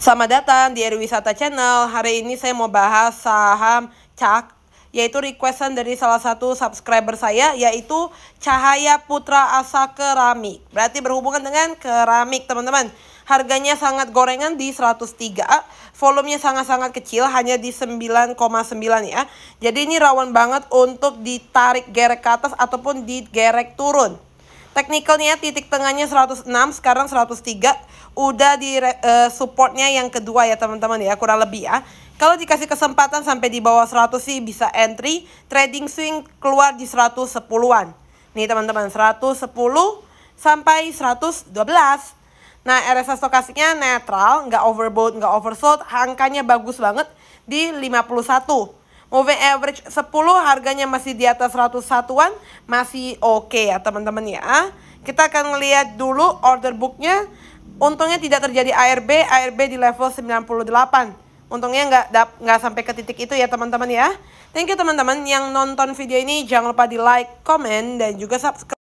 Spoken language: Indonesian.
Selamat datang di Wisata Channel. Hari ini saya mau bahas saham CAK, yaitu requestan dari salah satu subscriber saya, yaitu Cahaya Putra Asa Keramik. Berarti berhubungan dengan keramik, teman-teman. Harganya sangat gorengan di 103, volumenya sangat-sangat kecil, hanya di 9,9 ya. Jadi ini rawan banget untuk ditarik gerek ke atas ataupun digerek turun. Teknikalnya titik tengahnya 106, sekarang 103. Udah di uh, supportnya yang kedua ya teman-teman ya, kurang lebih ya. Kalau dikasih kesempatan sampai di bawah 100 sih bisa entry, trading swing keluar di 110-an. Nih teman-teman, 110 sampai 112. Nah, RSI stokastiknya netral, nggak overbought, nggak oversold, angkanya bagus banget di 51 moving average 10 harganya masih di atas 100 satuan masih oke okay ya teman-teman ya kita akan melihat dulu order booknya untungnya tidak terjadi ARB ARB di level 98 untungnya nggak nggak sampai ke titik itu ya teman-teman ya thank you teman-teman yang nonton video ini jangan lupa di like comment dan juga subscribe